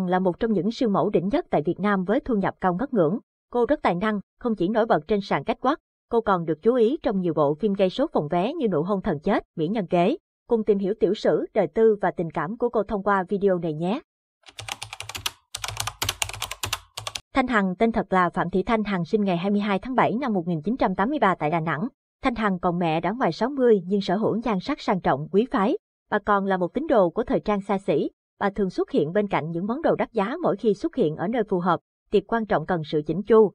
rằng là một trong những siêu mẫu đỉnh nhất tại Việt Nam với thu nhập cao ngất ngưỡng. Cô rất tài năng, không chỉ nổi bật trên sàn cách quát, cô còn được chú ý trong nhiều bộ phim gây số phòng vé như Nụ hôn thần chết, Mỹ nhân kế. Cùng tìm hiểu tiểu sử, đời tư và tình cảm của cô thông qua video này nhé. Thanh Hằng tên thật là Phạm Thị Thanh Hằng sinh ngày 22 tháng 7 năm 1983 tại Đà Nẵng. Thanh Hằng còn mẹ đã ngoài 60 nhưng sở hữu nhan sắc sang trọng quý phái. Bà còn là một tín đồ của thời trang xa xỉ, bà thường xuất hiện bên cạnh những món đồ đắt giá mỗi khi xuất hiện ở nơi phù hợp, tiệc quan trọng cần sự chỉnh chu.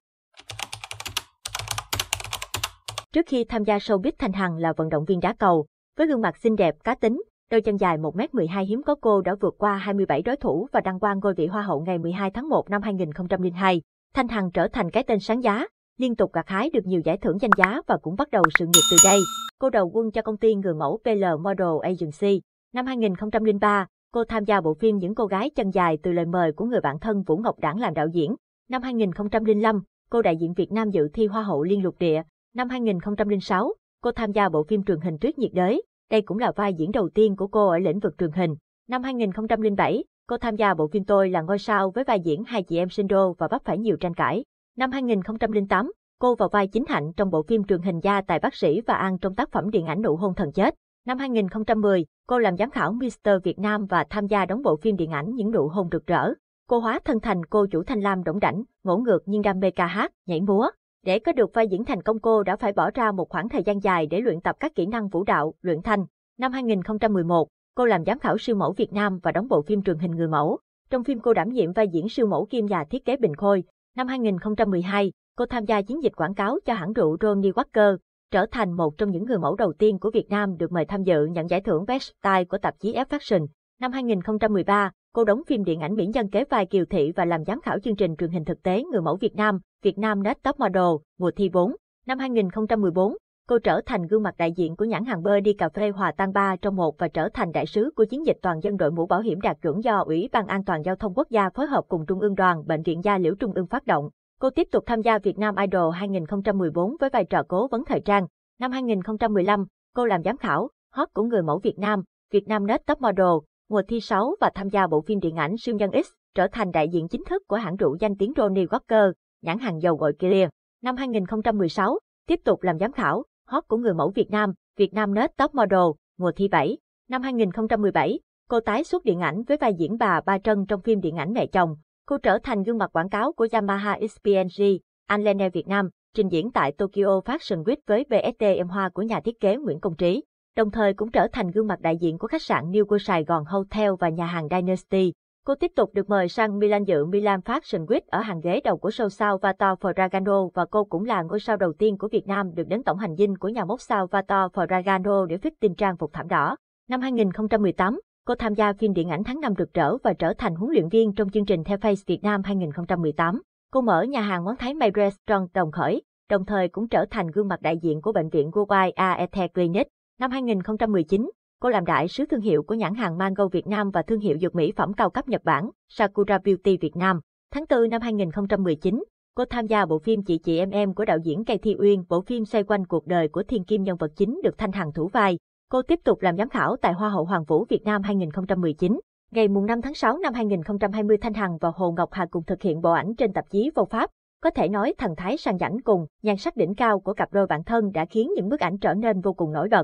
Trước khi tham gia showbiz Thanh Hằng là vận động viên đá cầu, với gương mặt xinh đẹp, cá tính, đôi chân dài 1m12 hiếm có cô đã vượt qua 27 đối thủ và đăng quang ngôi vị Hoa hậu ngày 12 tháng 1 năm 2002. Thanh Hằng trở thành cái tên sáng giá, liên tục gặt hái được nhiều giải thưởng danh giá và cũng bắt đầu sự nghiệp từ đây. Cô đầu quân cho công ty người mẫu PL Model Agency. Năm 2003, cô tham gia bộ phim Những cô gái chân dài từ lời mời của người bạn thân Vũ Ngọc Đảng làm đạo diễn. Năm 2005, cô đại diện Việt Nam dự thi Hoa hậu Liên lục địa. Năm 2006, cô tham gia bộ phim truyền hình Tuyết nhiệt đới. Đây cũng là vai diễn đầu tiên của cô ở lĩnh vực truyền hình. Năm 2007, cô tham gia bộ phim Tôi là ngôi sao với vai diễn hai chị em sinh đô và vấp phải nhiều tranh cãi. Năm 2008, cô vào vai chính hạnh trong bộ phim truyền hình gia tài bác sĩ và An trong tác phẩm điện ảnh nụ hôn thần chết. Năm 2010, cô làm giám khảo Mr. Việt Nam và tham gia đóng bộ phim điện ảnh Những nụ hôn rực rỡ. Cô hóa thân thành cô chủ Thanh Lam đổng đảnh, ngỗ ngược nhưng đam mê ca hát, nhảy múa. Để có được vai diễn thành công cô đã phải bỏ ra một khoảng thời gian dài để luyện tập các kỹ năng vũ đạo, luyện thanh. Năm 2011, cô làm giám khảo siêu mẫu Việt Nam và đóng bộ phim truyền hình Người mẫu. Trong phim cô đảm nhiệm vai diễn siêu mẫu kim nhà thiết kế Bình Khôi. Năm 2012, cô tham gia chiến dịch quảng cáo cho hãng rượu Ronnie Walker, trở thành một trong những người mẫu đầu tiên của Việt Nam được mời tham dự nhận giải thưởng Best Style của tạp chí F Fashion. Năm 2013, cô đóng phim điện ảnh Mỹ dân kế vai Kiều Thị và làm giám khảo chương trình truyền hình thực tế Người mẫu Việt Nam, Việt Nam Next Top Model, mùa thi 4. Năm 2014, cô trở thành gương mặt đại diện của nhãn hàng bơ đi cà phê Hòa Tan 3 trong một và trở thành đại sứ của chiến dịch toàn dân đội mũ bảo hiểm đạt chuẩn do Ủy ban An toàn Giao thông Quốc gia phối hợp cùng Trung ương đoàn Bệnh viện Gia Liễu Trung ương phát động. Cô tiếp tục tham gia Việt Nam Idol 2014 với vai trò cố vấn thời trang. Năm 2015, cô làm giám khảo, hot của người mẫu Việt Nam, Việt Nam Net Top Model, mùa thi 6 và tham gia bộ phim điện ảnh siêu nhân X, trở thành đại diện chính thức của hãng rượu danh tiếng Ronnie Walker, nhãn hàng dầu gội Clear. Năm 2016, tiếp tục làm giám khảo, hot của người mẫu Việt Nam, Việt Nam Net Top Model, mùa thi 7. Năm 2017, cô tái xuất điện ảnh với vai diễn bà Ba Trân trong phim điện ảnh Mẹ Chồng, Cô trở thành gương mặt quảng cáo của Yamaha XPNG, Anlene Việt Nam, trình diễn tại Tokyo Fashion Week với VST em hoa của nhà thiết kế Nguyễn Công Trí, đồng thời cũng trở thành gương mặt đại diện của khách sạn New World Sài Gòn Hotel và nhà hàng Dynasty. Cô tiếp tục được mời sang Milan dự Milan Fashion Week ở hàng ghế đầu của show Salvatore Ferragamo và cô cũng là ngôi sao đầu tiên của Việt Nam được đến tổng hành dinh của nhà mốt Salvatore Ferragamo để fit tin trang phục thảm đỏ. Năm 2018, cô tham gia phim điện ảnh tháng năm rực rỡ và trở thành huấn luyện viên trong chương trình The Face Việt Nam 2018. Cô mở nhà hàng món Thái May Restaurant đồng khởi, đồng thời cũng trở thành gương mặt đại diện của bệnh viện Guay Aethe Clinic. Năm 2019, cô làm đại sứ thương hiệu của nhãn hàng Mango Việt Nam và thương hiệu dược mỹ phẩm cao cấp Nhật Bản Sakura Beauty Việt Nam. Tháng 4 năm 2019, cô tham gia bộ phim Chị chị em em của đạo diễn Cây Thi Uyên, bộ phim xoay quanh cuộc đời của thiên kim nhân vật chính được Thanh Hằng thủ vai. Cô tiếp tục làm giám khảo tại Hoa hậu Hoàng vũ Việt Nam 2019. Ngày 5 tháng 6 năm 2020 Thanh Hằng và Hồ Ngọc Hà cùng thực hiện bộ ảnh trên tạp chí Vô Pháp. Có thể nói thần thái sang chảnh cùng, nhan sắc đỉnh cao của cặp đôi bạn thân đã khiến những bức ảnh trở nên vô cùng nổi bật.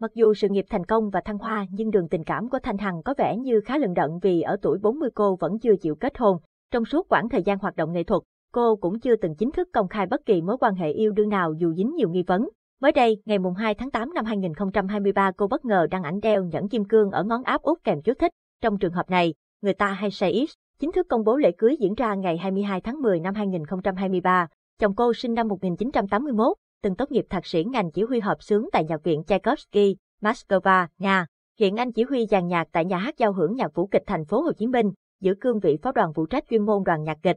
Mặc dù sự nghiệp thành công và thăng hoa nhưng đường tình cảm của Thanh Hằng có vẻ như khá lận đận vì ở tuổi 40 cô vẫn chưa chịu kết hôn. Trong suốt quãng thời gian hoạt động nghệ thuật, cô cũng chưa từng chính thức công khai bất kỳ mối quan hệ yêu đương nào dù dính nhiều nghi vấn. Mới đây, ngày 2 tháng 8 năm 2023 cô bất ngờ đăng ảnh đeo nhẫn kim cương ở ngón áp út kèm chú thích. Trong trường hợp này, người ta hay say X, chính thức công bố lễ cưới diễn ra ngày 22 tháng 10 năm 2023. Chồng cô sinh năm 1981, từng tốt nghiệp thạc sĩ ngành chỉ huy hợp xướng tại nhạc viện Tchaikovsky, Moscow, Nga. Hiện anh chỉ huy dàn nhạc tại nhà hát giao hưởng nhạc vũ kịch thành phố Hồ Chí Minh, giữ cương vị phó đoàn phụ trách chuyên môn đoàn nhạc kịch.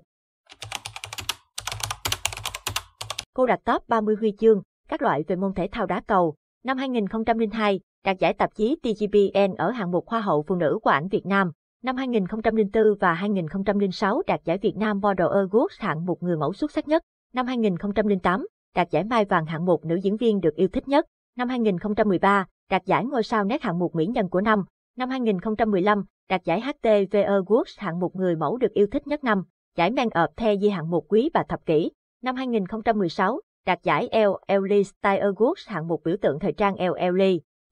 cô đạt top 30 huy chương, các loại về môn thể thao đá cầu. Năm 2002, đạt giải tạp chí TGBN ở hạng mục Hoa hậu phụ nữ của ảnh Việt Nam. Năm 2004 và 2006 đạt giải Việt Nam Model Awards hạng mục người mẫu xuất sắc nhất. Năm 2008, đạt giải Mai Vàng hạng mục nữ diễn viên được yêu thích nhất. Năm 2013, đạt giải ngôi sao nét hạng mục mỹ nhân của năm. Năm 2015, đạt giải HTV Awards hạng mục người mẫu được yêu thích nhất năm, giải Man of The Year hạng mục quý bà thập kỷ. Năm 2016, đạt giải LL Style Awards hạng mục biểu tượng thời trang LL,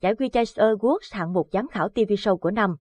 giải Vijay Awards hạng mục giám khảo TV show của năm.